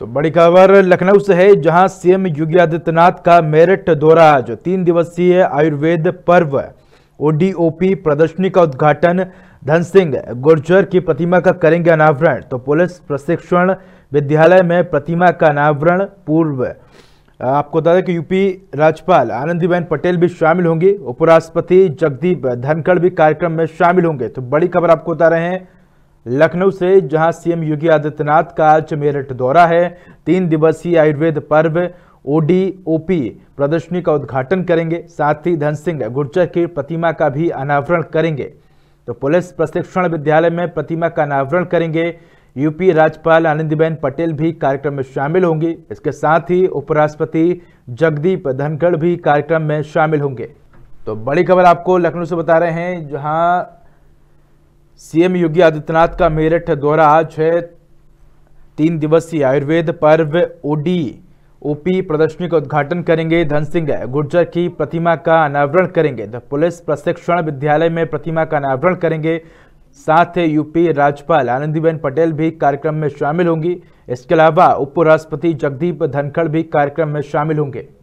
तो बड़ी खबर लखनऊ से है जहां सीएम योगी आदित्यनाथ का मेरठ दौरा आज तीन दिवसीय आयुर्वेद पर्व ओडीओपी प्रदर्शनी का उद्घाटन धन सिंह गुर्जर की प्रतिमा का करेंगे अनावरण तो पुलिस प्रशिक्षण विद्यालय में प्रतिमा का अनावरण पूर्व आपको बता दें कि यूपी राज्यपाल आनंदीबेन पटेल भी शामिल होंगी उपराष्ट्रपति जगदीप धनखड़ भी कार्यक्रम में शामिल होंगे तो बड़ी खबर आपको बता रहे हैं लखनऊ से जहां सीएम योगी आदित्यनाथ का आज मेरठ दौरा है तीन दिवसीय आयुर्वेद पर्व ओडीओपी प्रदर्शनी का उद्घाटन करेंगे साथ ही धन सिंह गुर्जर की प्रतिमा का भी अनावरण करेंगे तो पुलिस प्रशिक्षण विद्यालय में प्रतिमा का अनावरण करेंगे यूपी राज्यपाल आनंदीबेन पटेल भी कार्यक्रम में शामिल होंगी इसके साथ ही उपराष्ट्रपति जगदीप धनखड़ भी कार्यक्रम में शामिल होंगे तो बड़ी खबर आपको लखनऊ से बता रहे हैं जहां सीएम योगी आदित्यनाथ का मेरठ दौरा है तीन दिवसीय आयुर्वेद पर्व ओडी ओपी प्रदर्शनी का उद्घाटन करेंगे धन सिंह गुर्जर की प्रतिमा का अनावरण करेंगे द पुलिस प्रशिक्षण विद्यालय में प्रतिमा का अनावरण करेंगे साथ यूपी राज्यपाल आनंदीबेन पटेल भी कार्यक्रम में शामिल होंगी इसके अलावा उपराष्ट्रपति जगदीप धनखड़ भी कार्यक्रम में शामिल होंगे